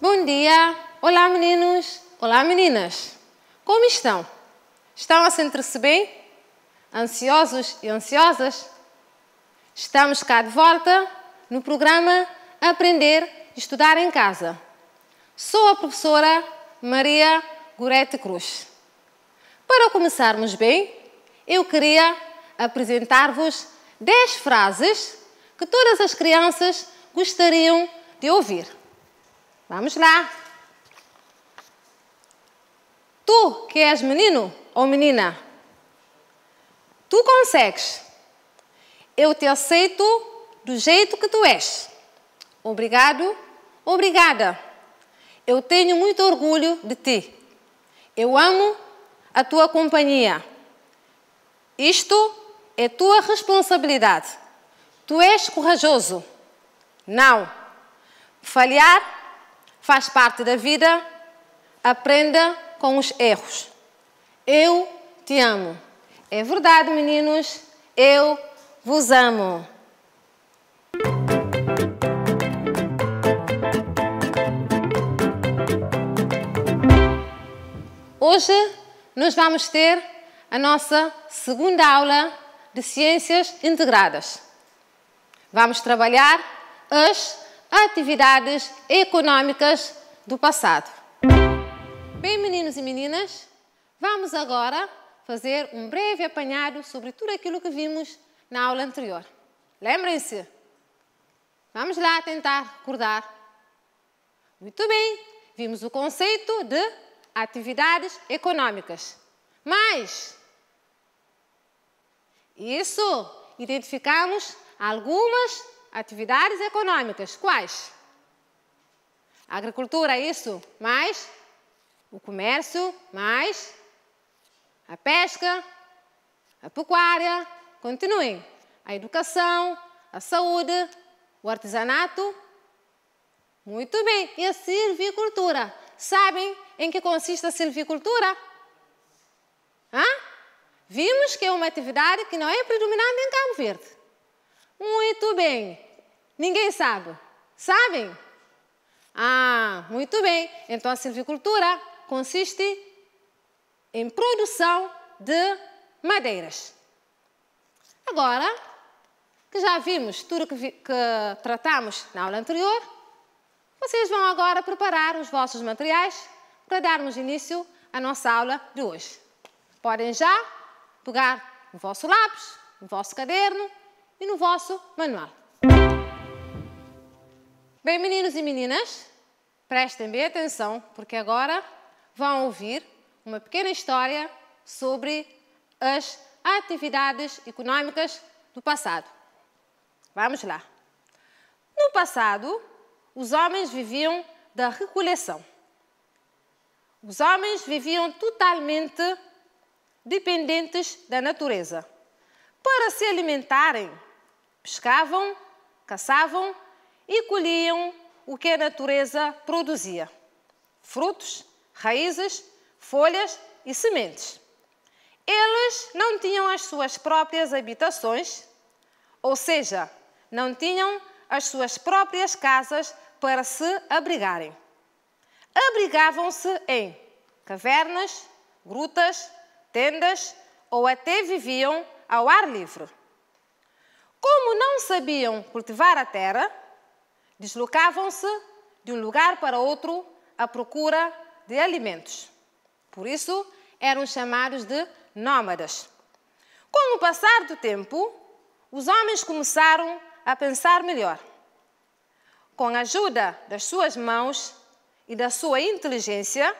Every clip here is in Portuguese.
Bom dia! Olá, meninos! Olá, meninas! Como estão? Estão a sentir-se bem? Ansiosos e ansiosas? Estamos cá de volta no programa Aprender e Estudar em Casa. Sou a professora Maria Gorete Cruz. Para começarmos bem, eu queria apresentar-vos 10 frases que todas as crianças gostariam de ouvir. Vamos lá! Tu que és menino ou menina, tu consegues. Eu te aceito do jeito que tu és. Obrigado, obrigada. Eu tenho muito orgulho de ti. Eu amo a tua companhia. Isto é tua responsabilidade. Tu és corajoso? Não. Falhar faz parte da vida. Aprenda com os erros. Eu te amo. É verdade, meninos. Eu vos amo. Hoje nós vamos ter a nossa segunda aula de Ciências Integradas. Vamos trabalhar as atividades econômicas do passado. Bem, meninos e meninas, vamos agora fazer um breve apanhado sobre tudo aquilo que vimos na aula anterior. Lembrem-se, vamos lá tentar recordar. Muito bem, vimos o conceito de atividades econômicas. Mas, isso, identificamos algumas atividades econômicas. Quais? A agricultura, isso, mais o comércio, mais a pesca, a pecuária, continuem. A educação, a saúde, o artesanato. Muito bem. E a silvicultura. Sabem em que consiste a silvicultura? Hã? Vimos que é uma atividade que não é predominante em Cabo Verde. Muito bem. Ninguém sabe. Sabem? Ah, muito bem. Então a silvicultura consiste em produção de madeiras. Agora, que já vimos tudo que, vi, que tratamos na aula anterior, vocês vão agora preparar os vossos materiais para darmos início à nossa aula de hoje. Podem já pegar o vosso lápis, o vosso caderno e no vosso manual. Bem, meninos e meninas, prestem bem atenção, porque agora vão ouvir uma pequena história sobre as atividades económicas do passado. Vamos lá. No passado, os homens viviam da recolheção. Os homens viviam totalmente dependentes da natureza. Para se alimentarem, pescavam, caçavam e colhiam o que a natureza produzia: frutos, raízes, folhas e sementes. Eles não tinham as suas próprias habitações, ou seja, não tinham as suas próprias casas para se abrigarem. Abrigavam-se em cavernas, grutas, tendas ou até viviam ao ar livre. Como não sabiam cultivar a terra, deslocavam-se de um lugar para outro à procura de alimentos. Por isso, eram chamados de nómadas. Com o passar do tempo, os homens começaram a pensar melhor. Com a ajuda das suas mãos e da sua inteligência,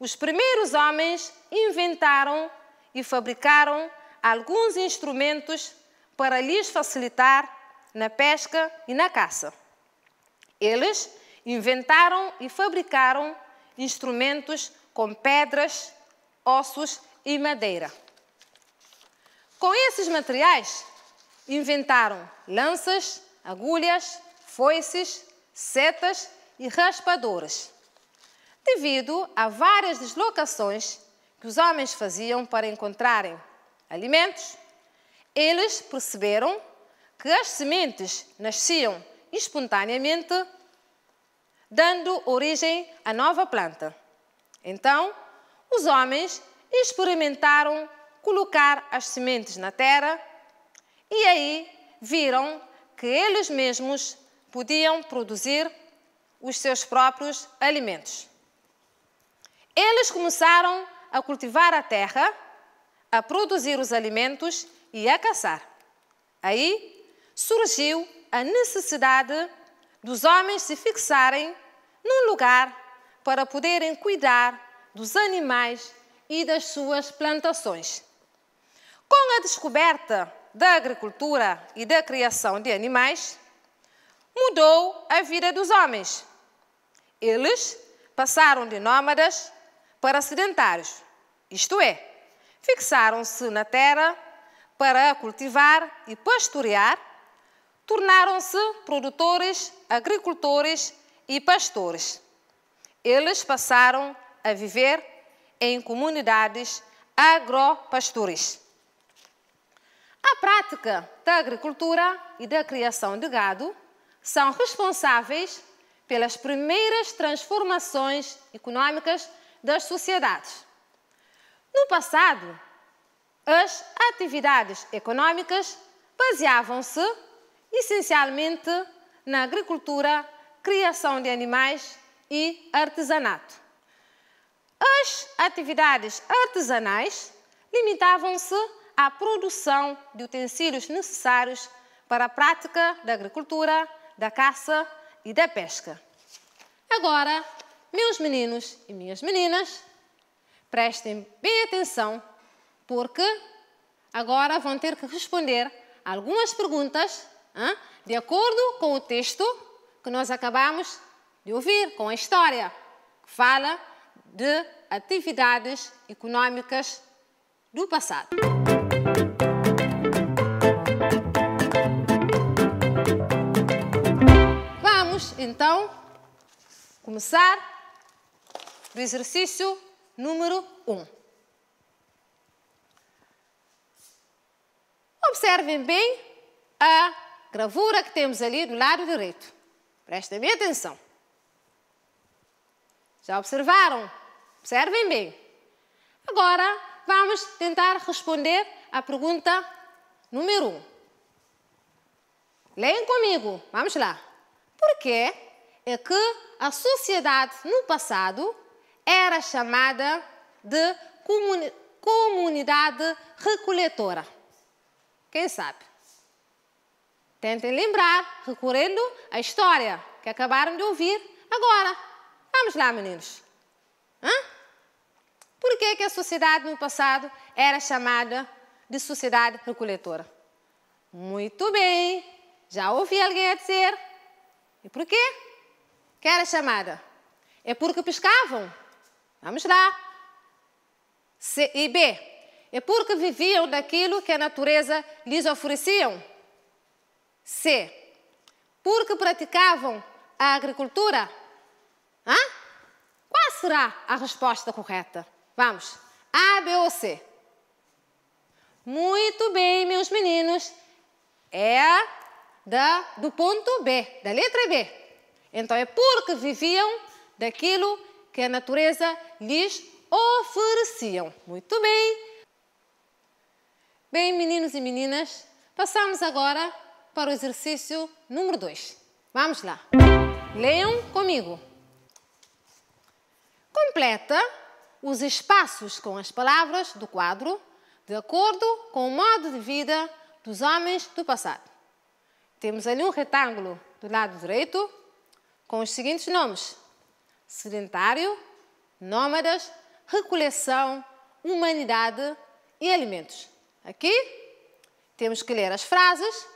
os primeiros homens inventaram e fabricaram alguns instrumentos para lhes facilitar na pesca e na caça. Eles inventaram e fabricaram instrumentos com pedras, ossos e madeira. Com esses materiais, inventaram lanças, agulhas, foices, setas e raspadores. Devido a várias deslocações que os homens faziam para encontrarem alimentos, eles perceberam que as sementes nasciam espontaneamente, dando origem à nova planta. Então, os homens experimentaram colocar as sementes na terra e aí viram que eles mesmos podiam produzir os seus próprios alimentos. Eles começaram a cultivar a terra, a produzir os alimentos e a caçar. Aí surgiu a necessidade dos homens se fixarem num lugar para poderem cuidar dos animais e das suas plantações. Com a descoberta da agricultura e da criação de animais, mudou a vida dos homens. Eles passaram de nómadas para sedentários, isto é, fixaram-se na terra para cultivar e pastorear, tornaram-se produtores, agricultores e pastores. Eles passaram a viver em comunidades agropastores. A prática da agricultura e da criação de gado são responsáveis pelas primeiras transformações econômicas das sociedades. No passado, as atividades econômicas baseavam-se essencialmente na agricultura, criação de animais e artesanato. As atividades artesanais limitavam-se à produção de utensílios necessários para a prática da agricultura, da caça e da pesca. Agora, meus meninos e minhas meninas, prestem bem atenção porque agora vão ter que responder algumas perguntas hein, de acordo com o texto que nós acabamos de ouvir, com a história que fala de atividades econômicas do passado. Vamos então começar do exercício número 1. Um. Observem bem a gravura que temos ali do lado direito. Prestem bem atenção. Já observaram? Observem bem. Agora vamos tentar responder à pergunta número 1. Um. Leem comigo, vamos lá. Por que é que a sociedade no passado era chamada de comuni comunidade recoletora? Quem sabe? Tentem lembrar, recorrendo à história que acabaram de ouvir agora. Vamos lá, meninos. Hã? Por que, que a sociedade no passado era chamada de sociedade recoletora? Muito bem, já ouvi alguém a dizer. E por quê? Que era chamada? É porque pescavam? Vamos lá. C e B é porque viviam daquilo que a natureza lhes ofereciam. C. Porque praticavam a agricultura. Hã? Qual será a resposta correta? Vamos. A, B ou C? Muito bem, meus meninos. É da, do ponto B, da letra B. Então é porque viviam daquilo que a natureza lhes ofereciam. Muito bem. Bem, meninos e meninas, passamos agora para o exercício número 2. Vamos lá. Leiam comigo. Completa os espaços com as palavras do quadro de acordo com o modo de vida dos homens do passado. Temos ali um retângulo do lado direito com os seguintes nomes: sedentário, nómadas, recoleção, humanidade e alimentos. Aqui temos que ler as frases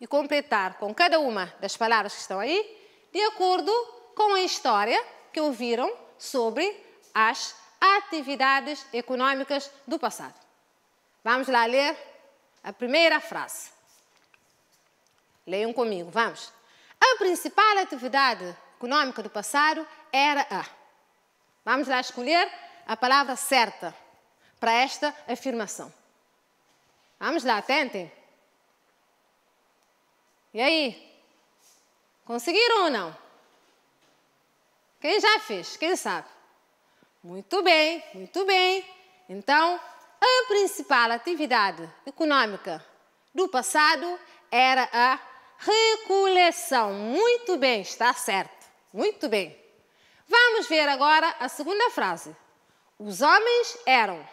e completar com cada uma das palavras que estão aí, de acordo com a história que ouviram sobre as atividades econômicas do passado. Vamos lá ler a primeira frase. Leiam comigo, vamos. A principal atividade econômica do passado era a. Vamos lá escolher a palavra certa para esta afirmação. Vamos lá, tentem. E aí? Conseguiram ou não? Quem já fez? Quem sabe? Muito bem, muito bem. Então, a principal atividade econômica do passado era a recoleção. Muito bem, está certo. Muito bem. Vamos ver agora a segunda frase. Os homens eram,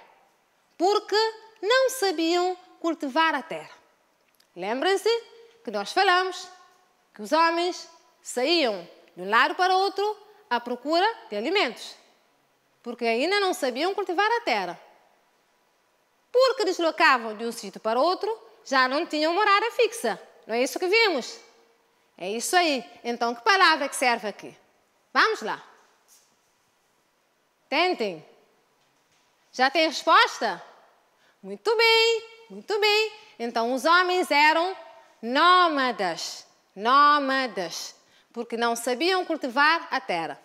porque não sabiam cultivar a terra. Lembrem-se que nós falamos que os homens saíam de um lado para outro à procura de alimentos, porque ainda não sabiam cultivar a terra. Porque deslocavam de um sítio para outro, já não tinham morada fixa. Não é isso que vimos? É isso aí. Então, que palavra que serve aqui? Vamos lá. Tentem. Já tem resposta? Muito bem. Muito bem. Então os homens eram nómadas, nómadas, porque não sabiam cultivar a terra.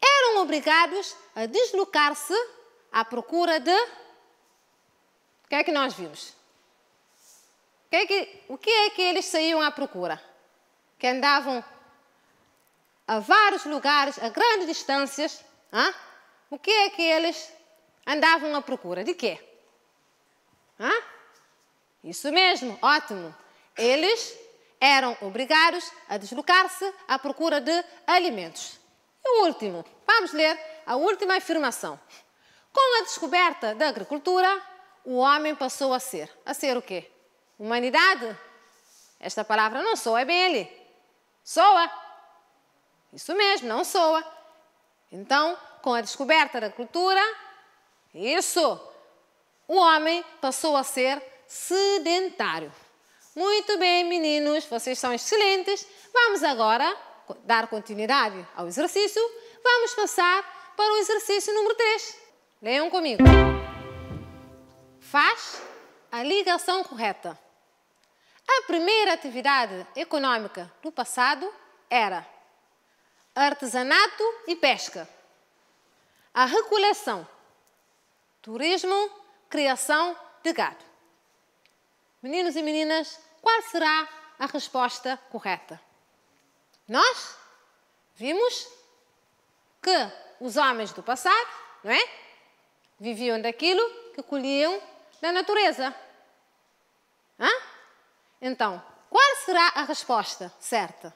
Eram obrigados a deslocar-se à procura de. O que é que nós vimos? O que é que, o que, é que eles saíam à procura? Que andavam a vários lugares, a grandes distâncias. Hein? O que é que eles andavam à procura? De quê? Hã? Isso mesmo, ótimo. Eles eram obrigados a deslocar-se à procura de alimentos. E o último, vamos ler a última afirmação. Com a descoberta da agricultura, o homem passou a ser. A ser o quê? Humanidade? Esta palavra não soa bem ali. Soa. Isso mesmo, não soa. Então, com a descoberta da agricultura, isso, o homem passou a ser sedentário. Muito bem, meninos, vocês são excelentes. Vamos agora dar continuidade ao exercício. Vamos passar para o exercício número 3. Leiam comigo. Faz a ligação correta. A primeira atividade econômica do passado era artesanato e pesca, a recoleção, turismo criação de gado. Meninos e meninas, qual será a resposta correta? Nós vimos que os homens do passado, não é? Viviam daquilo que colhiam da natureza. Hã? Então, qual será a resposta certa?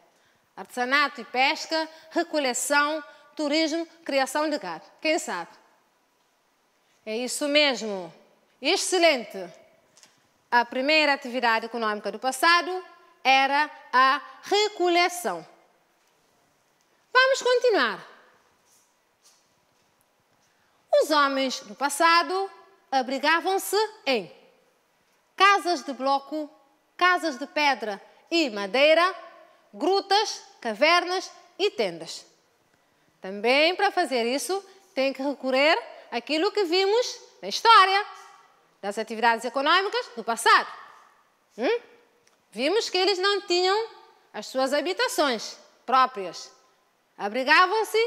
Artesanato e pesca, recoleção, turismo, criação de gado. Quem sabe? É isso mesmo excelente. A primeira atividade econômica do passado era a recoleção. Vamos continuar. Os homens do passado abrigavam-se em casas de bloco, casas de pedra e madeira, grutas, cavernas e tendas. Também para fazer isso, tem que recorrer àquilo que vimos na história das atividades econômicas do passado. Hum? Vimos que eles não tinham as suas habitações próprias. Abrigavam-se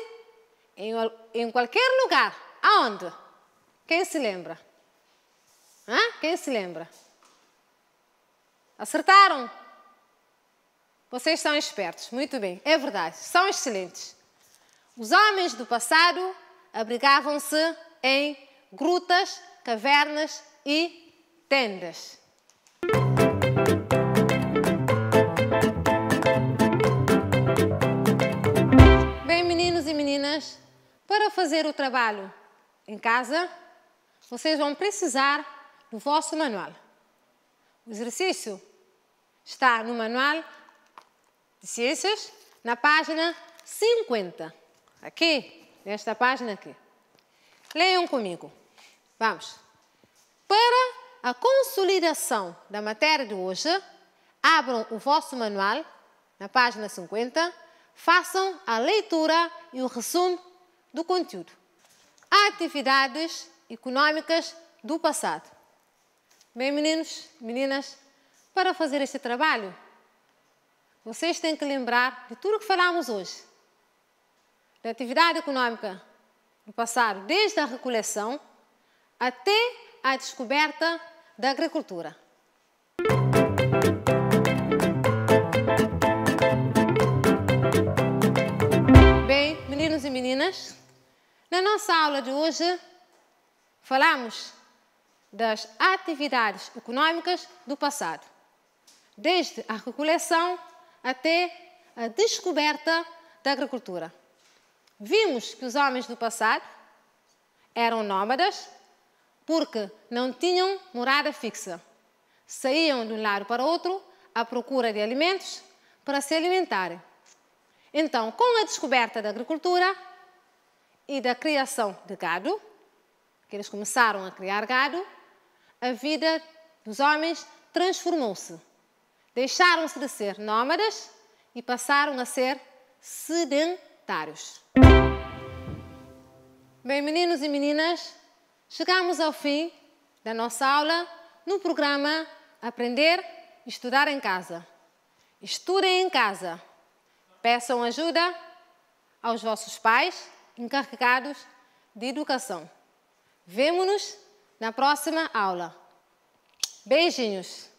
em, em, qualquer lugar. Aonde? Quem se lembra? Hã? Quem se lembra? Acertaram? Vocês são espertos, muito bem, é verdade, são excelentes. Os homens do passado abrigavam-se em grutas, cavernas e tendas. Bem, meninos e meninas, para fazer o trabalho em casa, vocês vão precisar do vosso manual. O exercício está no manual de ciências, na página 50. Aqui, nesta página aqui. Leiam comigo. Vamos. Para a consolidação da matéria de hoje, abram o vosso manual na página 50, façam a leitura e o resumo do conteúdo. Atividades econômicas do passado. Bem, meninos, meninas, para fazer este trabalho, vocês têm que lembrar de tudo o que falámos hoje. Da atividade econômica do passado, desde a recoleção até à descoberta da agricultura. Bem, meninos e meninas, na nossa aula de hoje falamos das atividades econômicas do passado, desde a recoleção até a descoberta da agricultura. Vimos que os homens do passado eram nómadas porque não tinham morada fixa. Saíam de um lado para outro à procura de alimentos para se alimentarem. Então, com a descoberta da agricultura e da criação de gado, que eles começaram a criar gado, a vida dos homens transformou-se. Deixaram-se de ser nómadas e passaram a ser sedentários. Bem, meninos e meninas, Chegamos ao fim da nossa aula no programa Aprender Estudar em Casa. Estudem em casa. Peçam ajuda aos vossos pais encarregados de educação. Vemo-nos na próxima aula. Beijinhos!